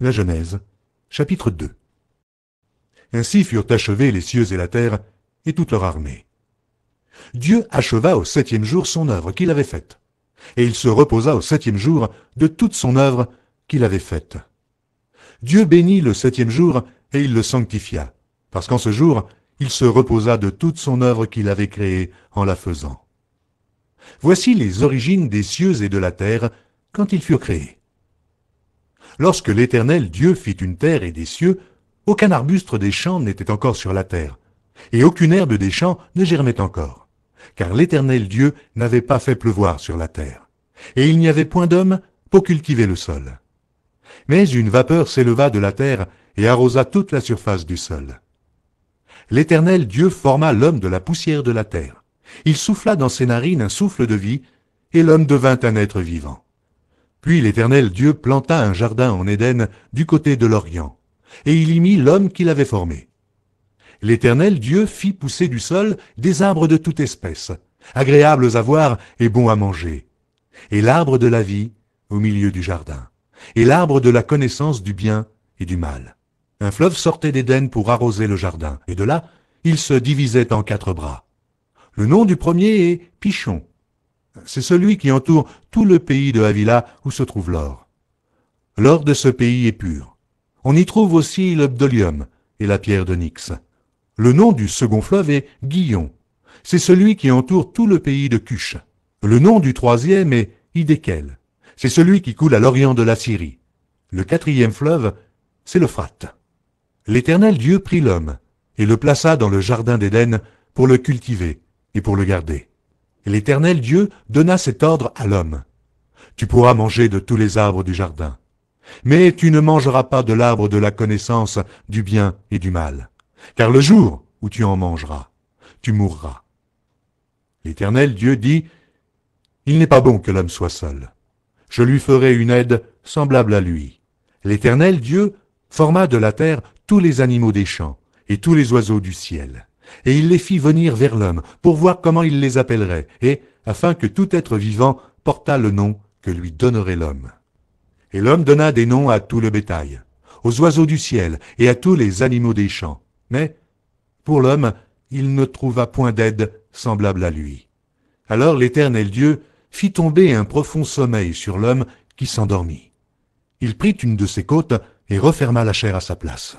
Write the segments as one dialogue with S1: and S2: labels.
S1: La Genèse, chapitre 2. Ainsi furent achevés les cieux et la terre, et toute leur armée. Dieu acheva au septième jour son œuvre qu'il avait faite, et il se reposa au septième jour de toute son œuvre qu'il avait faite. Dieu bénit le septième jour, et il le sanctifia, parce qu'en ce jour, il se reposa de toute son œuvre qu'il avait créée en la faisant. Voici les origines des cieux et de la terre quand ils furent créés lorsque l'Éternel Dieu fit une terre et des cieux, aucun arbuste des champs n'était encore sur la terre, et aucune herbe des champs ne germait encore, car l'Éternel Dieu n'avait pas fait pleuvoir sur la terre, et il n'y avait point d'homme pour cultiver le sol. Mais une vapeur s'éleva de la terre et arrosa toute la surface du sol. L'Éternel Dieu forma l'homme de la poussière de la terre. Il souffla dans ses narines un souffle de vie, et l'homme devint un être vivant. Puis l'Éternel Dieu planta un jardin en Éden, du côté de l'Orient, et il y mit l'homme qu'il avait formé. L'Éternel Dieu fit pousser du sol des arbres de toute espèce, agréables à voir et bons à manger, et l'arbre de la vie au milieu du jardin, et l'arbre de la connaissance du bien et du mal. Un fleuve sortait d'Éden pour arroser le jardin, et de là, il se divisait en quatre bras. Le nom du premier est Pichon, c'est celui qui entoure tout le pays de Havila où se trouve l'or. L'or de ce pays est pur. On y trouve aussi le bdolium et la pierre de Nyx. Le nom du second fleuve est Guillon. C'est celui qui entoure tout le pays de Cuche. »« Le nom du troisième est Idékel. C'est celui qui coule à l'orient de la Syrie. Le quatrième fleuve, c'est l'Euphrate. L'Éternel Dieu prit l'homme et le plaça dans le jardin d'Éden pour le cultiver et pour le garder l'Éternel Dieu donna cet ordre à l'homme. Tu pourras manger de tous les arbres du jardin, mais tu ne mangeras pas de l'arbre de la connaissance du bien et du mal, car le jour où tu en mangeras, tu mourras. L'Éternel Dieu dit, Il n'est pas bon que l'homme soit seul. Je lui ferai une aide semblable à lui. L'Éternel Dieu forma de la terre tous les animaux des champs et tous les oiseaux du ciel. Et il les fit venir vers l'homme, pour voir comment il les appellerait, et, afin que tout être vivant portât le nom que lui donnerait l'homme. Et l'homme donna des noms à tout le bétail, aux oiseaux du ciel et à tous les animaux des champs. Mais, pour l'homme, il ne trouva point d'aide semblable à lui. Alors l'Éternel Dieu fit tomber un profond sommeil sur l'homme qui s'endormit. Il prit une de ses côtes et referma la chair à sa place.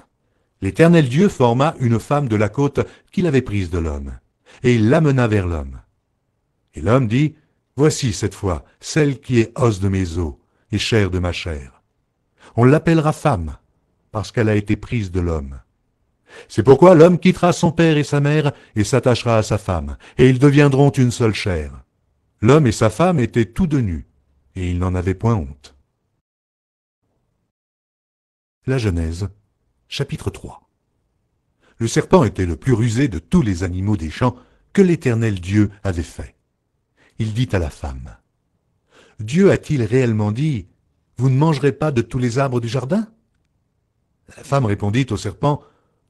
S1: L'Éternel Dieu forma une femme de la côte qu'il avait prise de l'homme, et il l'amena vers l'homme. Et l'homme dit, Voici cette fois celle qui est os de mes os et chair de ma chair. On l'appellera femme, parce qu'elle a été prise de l'homme. C'est pourquoi l'homme quittera son père et sa mère et s'attachera à sa femme, et ils deviendront une seule chair. L'homme et sa femme étaient tous deux nus, et ils n'en avaient point honte. La Genèse Chapitre 3 Le serpent était le plus rusé de tous les animaux des champs que l'Éternel Dieu avait fait. Il dit à la femme, Dieu a-t-il réellement dit, Vous ne mangerez pas de tous les arbres du jardin La femme répondit au serpent,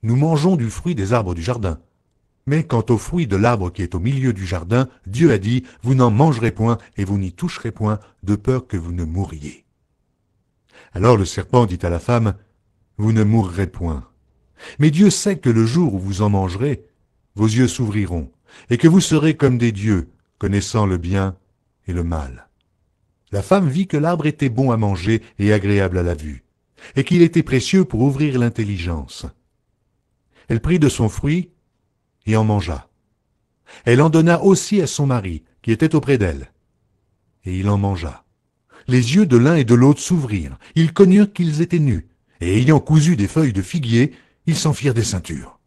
S1: Nous mangeons du fruit des arbres du jardin. Mais quant au fruit de l'arbre qui est au milieu du jardin, Dieu a dit, Vous n'en mangerez point et vous n'y toucherez point, de peur que vous ne mouriez. Alors le serpent dit à la femme, vous ne mourrez point. Mais Dieu sait que le jour où vous en mangerez, vos yeux s'ouvriront, et que vous serez comme des dieux, connaissant le bien et le mal. La femme vit que l'arbre était bon à manger et agréable à la vue, et qu'il était précieux pour ouvrir l'intelligence. Elle prit de son fruit et en mangea. Elle en donna aussi à son mari, qui était auprès d'elle. Et il en mangea. Les yeux de l'un et de l'autre s'ouvrirent. Ils connurent qu'ils étaient nus, et ayant cousu des feuilles de figuier, ils s'en firent des ceintures.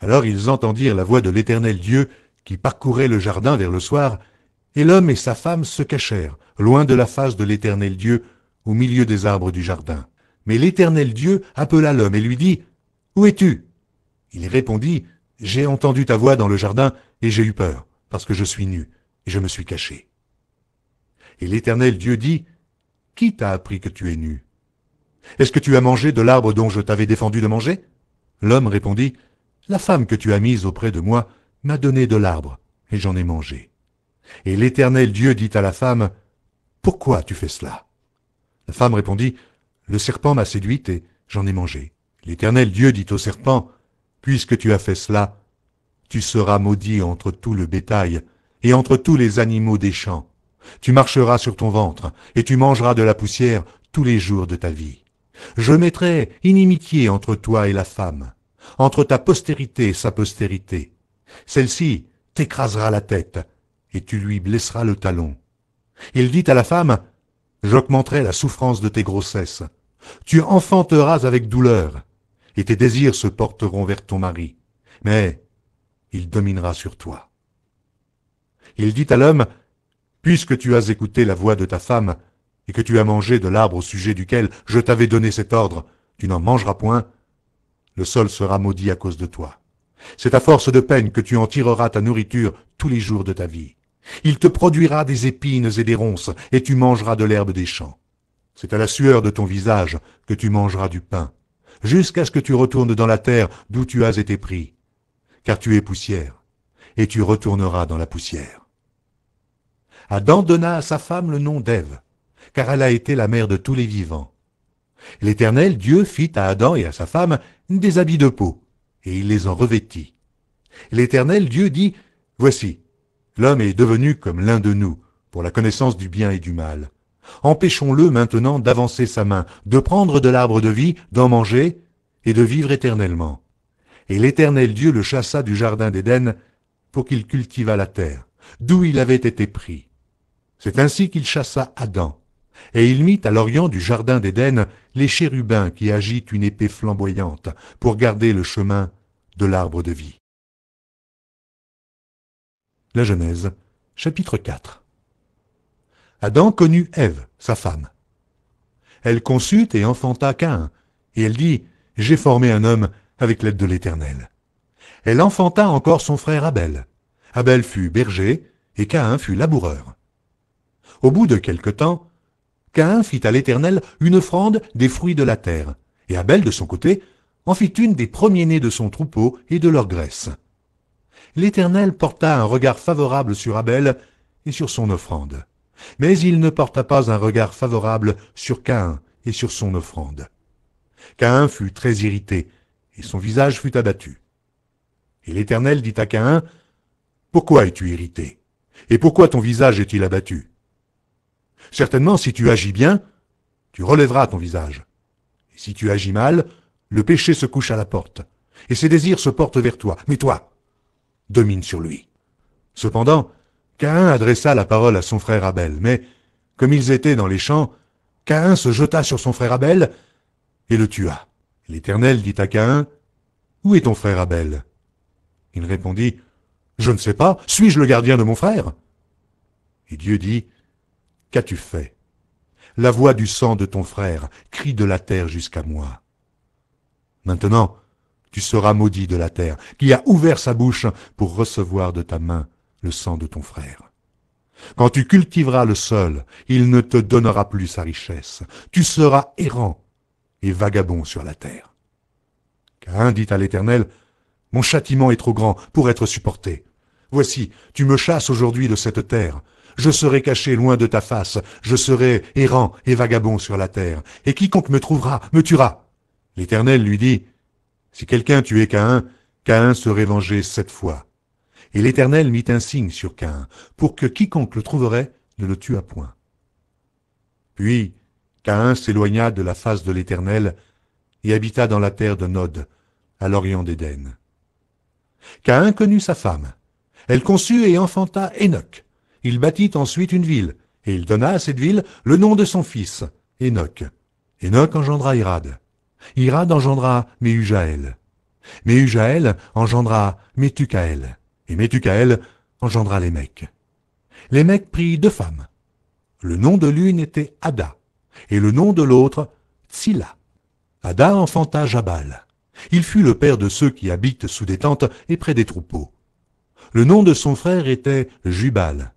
S1: Alors ils entendirent la voix de l'Éternel Dieu qui parcourait le jardin vers le soir, et l'homme et sa femme se cachèrent, loin de la face de l'Éternel Dieu, au milieu des arbres du jardin. Mais l'Éternel Dieu appela l'homme et lui dit, Où es-tu Il répondit, J'ai entendu ta voix dans le jardin, et j'ai eu peur, parce que je suis nu, et je me suis caché. Et l'Éternel Dieu dit, Qui t'a appris que tu es nu est-ce que tu as mangé de l'arbre dont je t'avais défendu de manger L'homme répondit, La femme que tu as mise auprès de moi m'a donné de l'arbre, et j'en ai mangé. Et l'Éternel Dieu dit à la femme, Pourquoi tu fais cela La femme répondit, Le serpent m'a séduite et j'en ai mangé. L'Éternel Dieu dit au serpent, Puisque tu as fait cela, tu seras maudit entre tout le bétail et entre tous les animaux des champs. Tu marcheras sur ton ventre, et tu mangeras de la poussière tous les jours de ta vie. Je mettrai inimitié entre toi et la femme, entre ta postérité et sa postérité. Celle-ci t'écrasera la tête, et tu lui blesseras le talon. Il dit à la femme, J'augmenterai la souffrance de tes grossesses. Tu enfanteras avec douleur, et tes désirs se porteront vers ton mari, mais il dominera sur toi. Il dit à l'homme, Puisque tu as écouté la voix de ta femme, et que tu as mangé de l'arbre au sujet duquel je t'avais donné cet ordre, tu n'en mangeras point, le sol sera maudit à cause de toi. C'est à force de peine que tu en tireras ta nourriture tous les jours de ta vie. Il te produira des épines et des ronces, et tu mangeras de l'herbe des champs. C'est à la sueur de ton visage que tu mangeras du pain, jusqu'à ce que tu retournes dans la terre d'où tu as été pris, car tu es poussière, et tu retourneras dans la poussière. Adam donna à sa femme le nom d'Ève, car elle a été la mère de tous les vivants. L'Éternel Dieu fit à Adam et à sa femme des habits de peau, et il les en revêtit. L'Éternel Dieu dit, Voici, l'homme est devenu comme l'un de nous, pour la connaissance du bien et du mal. Empêchons-le maintenant d'avancer sa main, de prendre de l'arbre de vie, d'en manger, et de vivre éternellement. Et l'Éternel Dieu le chassa du jardin d'Éden pour qu'il cultivât la terre, d'où il avait été pris. C'est ainsi qu'il chassa Adam, et il mit à l'orient du jardin d'Éden les chérubins qui agitent une épée flamboyante pour garder le chemin de l'arbre de vie. La Genèse, chapitre 4 Adam connut Ève, sa femme. Elle conçut et enfanta Caïn, et elle dit, J'ai formé un homme avec l'aide de l'Éternel. Elle enfanta encore son frère Abel. Abel fut berger, et Caïn fut laboureur. Au bout de quelque temps, Caïn fit à l'Éternel une offrande des fruits de la terre, et Abel, de son côté, en fit une des premiers-nés de son troupeau et de leur graisse. L'Éternel porta un regard favorable sur Abel et sur son offrande, mais il ne porta pas un regard favorable sur Caïn et sur son offrande. Caïn fut très irrité, et son visage fut abattu. Et l'Éternel dit à Caïn, Pourquoi es-tu irrité Et pourquoi ton visage est-il abattu Certainement, si tu agis bien, tu relèveras ton visage. Et si tu agis mal, le péché se couche à la porte, et ses désirs se portent vers toi, mais toi, domine sur lui. Cependant, Caïn adressa la parole à son frère Abel, mais, comme ils étaient dans les champs, Caïn se jeta sur son frère Abel et le tua. L'Éternel dit à Caïn, Où est ton frère Abel Il répondit, Je ne sais pas, suis-je le gardien de mon frère Et Dieu dit, Qu'as-tu fait La voix du sang de ton frère crie de la terre jusqu'à moi. Maintenant, tu seras maudit de la terre, qui a ouvert sa bouche pour recevoir de ta main le sang de ton frère. Quand tu cultiveras le sol, il ne te donnera plus sa richesse. Tu seras errant et vagabond sur la terre. Caïn dit à l'Éternel, Mon châtiment est trop grand pour être supporté. Voici, tu me chasses aujourd'hui de cette terre, je serai caché loin de ta face, je serai errant et vagabond sur la terre, et quiconque me trouvera me tuera. L'Éternel lui dit, Si quelqu'un tuait Caïn, Caïn serait vengé sept fois. Et l'Éternel mit un signe sur Caïn, pour que quiconque le trouverait ne le tuât point. Puis Caïn s'éloigna de la face de l'Éternel, et habita dans la terre de Nod, à l'orient d'Éden. Caïn connut sa femme. Elle conçut et enfanta Enoch. Il bâtit ensuite une ville, et il donna à cette ville le nom de son fils, Enoch. Enoch engendra Irad. Irad engendra Méhujaël. Méhujaël engendra Métucaël. Et Métucaël engendra Lémec. Lémec prit deux femmes. Le nom de l'une était Ada, et le nom de l'autre Tsila. Ada enfanta Jabal. Il fut le père de ceux qui habitent sous des tentes et près des troupeaux. Le nom de son frère était Jubal,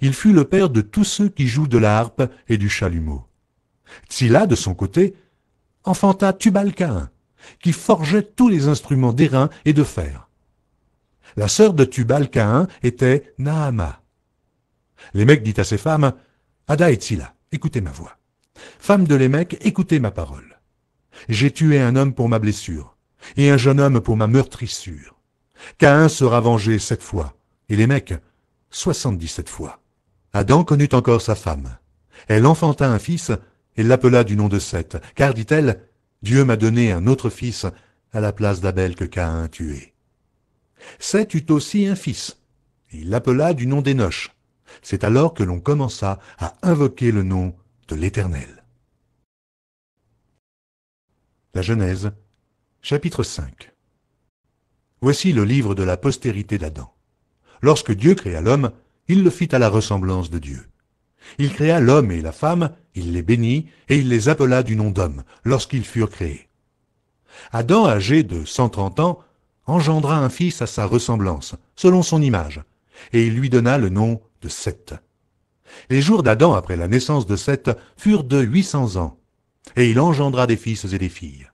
S1: il fut le père de tous ceux qui jouent de la harpe et du chalumeau. Tsila, de son côté, enfanta Tubal-Caïn, qui forgeait tous les instruments d'airain et de fer. La sœur de Tubal-Caïn était Naama. Lémec dit à ses femmes, Ada et Tsila, écoutez ma voix. Femme de Lémec, écoutez ma parole. J'ai tué un homme pour ma blessure, et un jeune homme pour ma meurtrissure. Caïn sera vengé cette fois, et Lémec Soixante-dix-sept fois. Adam connut encore sa femme. Elle enfanta un fils, et l'appela du nom de Seth, car, dit-elle, Dieu m'a donné un autre fils à la place d'Abel que Caïn tué. Seth eut aussi un fils. Il l'appela du nom d'Enoch. C'est alors que l'on commença à invoquer le nom de l'Éternel. La Genèse, chapitre 5 Voici le livre de la postérité d'Adam. Lorsque Dieu créa l'homme, il le fit à la ressemblance de Dieu. Il créa l'homme et la femme, il les bénit, et il les appela du nom d'homme, lorsqu'ils furent créés. Adam, âgé de cent trente ans, engendra un fils à sa ressemblance, selon son image, et il lui donna le nom de Seth. Les jours d'Adam après la naissance de Seth furent de huit cents ans, et il engendra des fils et des filles.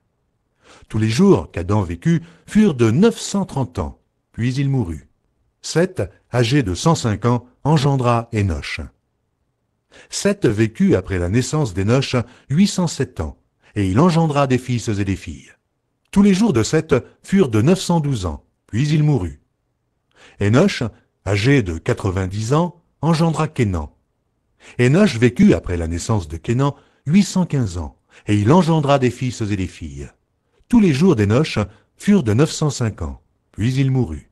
S1: Tous les jours qu'Adam vécut furent de neuf cent trente ans, puis il mourut. Seth, âgé de 105 ans, engendra Enoch. Seth vécut après la naissance d'Enoch 807 ans, et il engendra des fils et des filles. Tous les jours de Seth furent de 912 ans, puis il mourut. Enoch, âgé de 90 ans, engendra Kénan. Enoch vécut après la naissance de Kénan 815 ans, et il engendra des fils et des filles. Tous les jours d'Enoch furent de 905 ans, puis il mourut.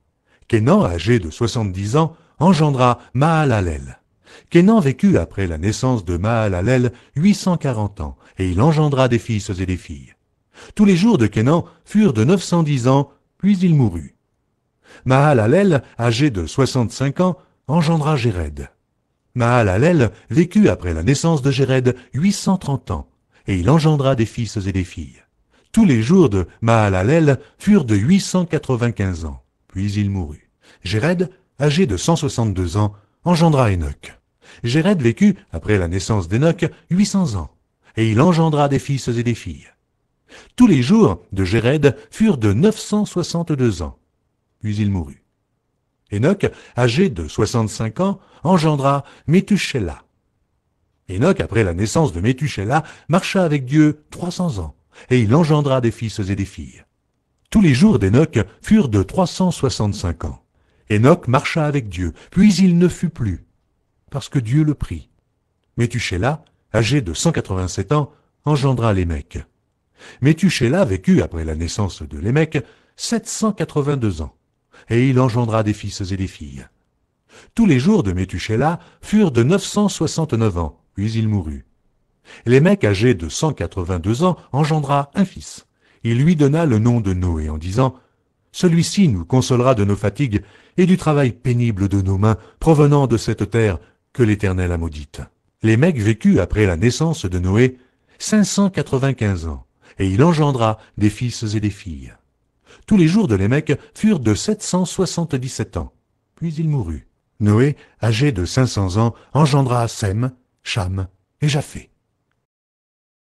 S1: Kénan, âgé de 70 ans, engendra Mahalalel. Kénan vécut après la naissance de Mahalalel 840 ans, et il engendra des fils et des filles. Tous les jours de Kénan furent de 910 ans, puis il mourut. Mahalalel, âgé de 65 ans, engendra Jéred. Mahalalel vécut après la naissance de Jéred 830 ans, et il engendra des fils et des filles. Tous les jours de Mahalalel furent de 895 ans, puis il mourut. Jéred, âgé de 162 ans, engendra Enoch. Jéred vécut, après la naissance d'Enoch, 800 ans, et il engendra des fils et des filles. Tous les jours de Jéred furent de 962 ans. Puis il mourut. Enoch, âgé de 65 ans, engendra Métuchéla. Enoch, après la naissance de Métuchéla, marcha avec Dieu 300 ans, et il engendra des fils et des filles. Tous les jours d'Enoch furent de 365 ans. Enoch marcha avec Dieu, puis il ne fut plus, parce que Dieu le prit. Métuchéla, âgé de 187 ans, engendra Lémec. Métuchéla vécut après la naissance de Lémec 782 ans, et il engendra des fils et des filles. Tous les jours de Métuchéla furent de 969 ans, puis il mourut. Lémec, âgé de 182 ans, engendra un fils il lui donna le nom de Noé en disant Celui-ci nous consolera de nos fatigues et du travail pénible de nos mains provenant de cette terre que l'Éternel a maudite. Les mecs vécut après la naissance de Noé 595 ans, et il engendra des fils et des filles. Tous les jours de l'Émec furent de 777 ans, puis il mourut. Noé, âgé de 500 ans, engendra Sem, Cham et Japhé.